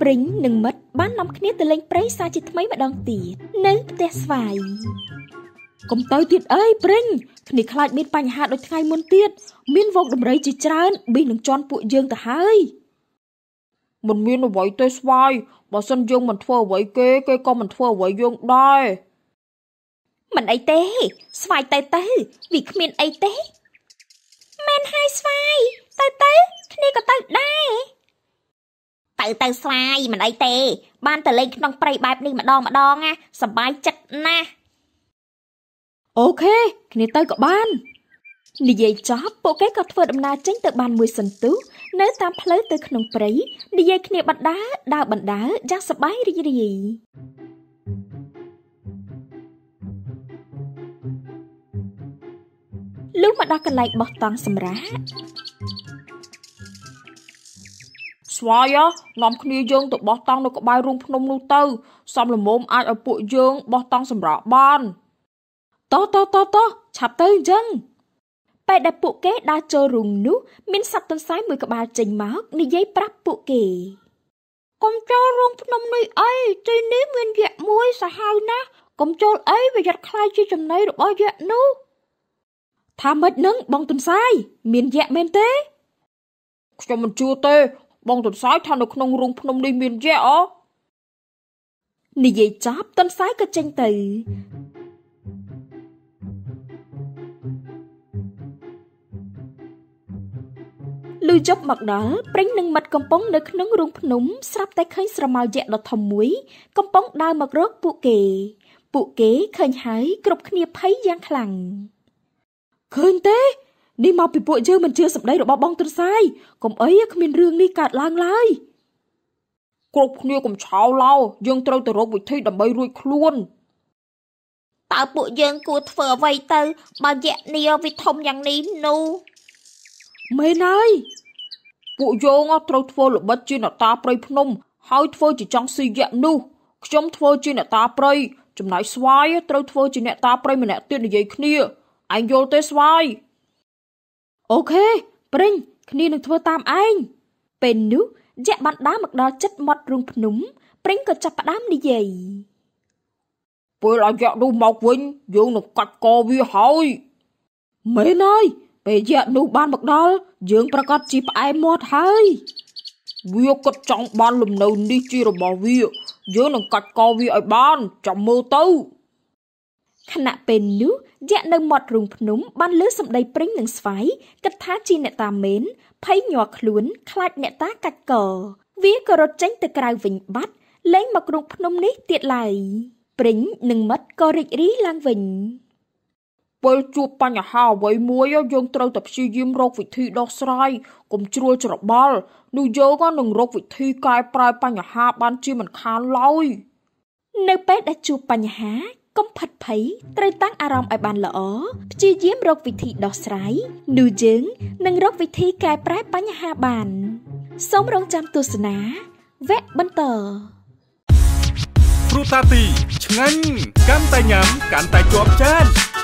ព្រិញនិងមិត្តបាននាំគ្នាទៅលេងព្រៃសាជាថ្មីម្ដងទៀតនៅផ្ទះស្វាយកុំទៅទៀតអើយព្រិញគ្នាខ្លាចមានបញ្ហាដូចថ្ងៃមុនទៀតមានវោកដំរីជាច្រើនប៊ីនឹងជន់ពួកយើងទៅហើយមិនមានអ្វីទេស្វាយបើសិនយើងមិនធ្វើអ្វីគេគេក៏មិនធ្វើអ្វីយើងដែរមិនអីទេស្វាយទៅទៅវាគ្មានអីទេមែនហើយស្វាយទៅទៅទៅទៅស្វាយមិនអីទេ បានទៅលេងក្នុងព្រៃបែបនេះម្ដងម្ដងណាសប្បាយចិត្តណាស់អូខេគ្នាទៅក៏បាននិយាយចប់ពួកគេក៏ធ្វើដំណើរចេញទៅបានមួយសន្ទុះនៅតាមផ្លូវទៅក្នុងព្រៃនិយាយគ្នាបណ្ដាដើរបណ្ដាយ៉ាងសប្បាយរីករាយលុះមកដល់កន្លែងបោះតង់សម្រាប់ស្វាយនាំគ្នាយើងទៅបោះតង់នៅក្បែររូងភ្នំនោះទៅសំលមុំអាចឲ្យពួកយើងបោះតង់សម្រាប់បានតោះតោះតោះតោះឆាប់ទៅអញ្ចឹងពេលដែលពួកគេដើរចូលរូងនោះ មានសត្វទន្សាយមួយក្បាលចេញមកនិយាយប្រាប់ពួកគេកុំចូលរូងភ្នំនេះអីទីនេះមានយក្សមួយសាហាវណាស់កុំចូល អីប្រយ័ត្នខ្លាចជាចំណៃរបស់យក្សនោះថាមិននឹងបងទន្សាយមានយក្សមែនទេខ្ញុំមិនជឿទេបងទន្សាយថានៅក្នុងរូងភ្នំនេះមានយក្សអូនិយាយចប់ទន្សាយក៏ចេញទៅលុយជប់មកដល់ព្រិញនឹងមាត់កំប៉ុងនៅក្នុងរូងភ្នំស្រាប់ តែឃើញស្រមោលយក្សដ៏ធំមួយ កំប៉ុងដើរមករកពួកគេ ពួកគេឃើញហើយគ្រប់គ្នាភ័យយ៉ាង ខ្លាំងឃើញទេនេះមកពីពួកយើងមិនជឿសម្ដីរបស់បងទុនសាយកុំអីគ្មានរឿងនេះកើតឡើងឡើយគ្រប់គ្នាកុំឆោឡោយើងត្រូវទៅរកវិធីដើម្បីរួចខ្លួនតើពួកយើងគួរធ្វើអ្វីទៅបើយៈនីវិធមយ៉ាងនេះនោះមែនហើយពួកយើងត្រូវធ្វើល្បិចជាអ្នកតាប្រៃភ្នំហើយធ្វើជាចង់ស៊ីយៈនោះខ្ញុំធ្វើជាអ្នកតាប្រៃចំណែកស្វាយត្រូវធ្វើជាអ្នកតាប្រៃម្នាក់ទៀតនិយាយគ្នាឯងយល់ទេស្វាយអូខេព្រិញគ្នានឹងធ្វើតាមឯងពេលនោះយក្សបណ្ដាមកដល់ចិត្តមាត់រូងភ្នំព្រិញក៏ចាប់ផ្ដើមនិយាយពេលឲ្យយក្សនោះមកវិញ យើងនឹងកាត់កវាហើយមែនហើយពេលយក្សនោះបានមកដល់យើងប្រកាសជីផ្អែមមាត់ហើយវាគិតចង់បានលំនៅនេះជារបស់វា យើងនឹងកាត់កវាឲ្យបានចាំមើលទៅខណៈពេលនោះយៈនៅមាត់រូងភ្នំបានលើសម្ដីព្រិញនឹងស្វាយគិតថាជាអ្នកតាមែនភ័យញ័រខ្លួនខ្លាចអ្នកតាកាច់កវាក៏រត់ចេញទៅក្រៅវិញបាត់លែងមករូងភ្នំនេះទៀតឡើយព្រិញនិងមិត្តក៏រីករាយឡើងវិញពេលជួបបញ្ហាអ្វីមួយយើងត្រូវតែព្យាយាមរកវិធីដោះស្រាយកុំជ្រួលច្របល់នោះយើងក៏នឹងរកវិធីកែប្រែបញ្ហាបានជាមិនខានឡើយនៅពេលដែលជួបបញ្ហាកុំផិតភ័យត្រូវតាំងអារម្មណ៍ឲ្យបានល្អព្យាយាមរកវិធីដោះស្រាយនោះយើងនឹងរកវិធីកែប្រែបញ្ហាបានសូមរងចាំទស្សនាវគ្គបន្តព្រោះតាទីឆ្ងាញ់កាន់តែញ៉ាំកាន់តែជាប់ចាន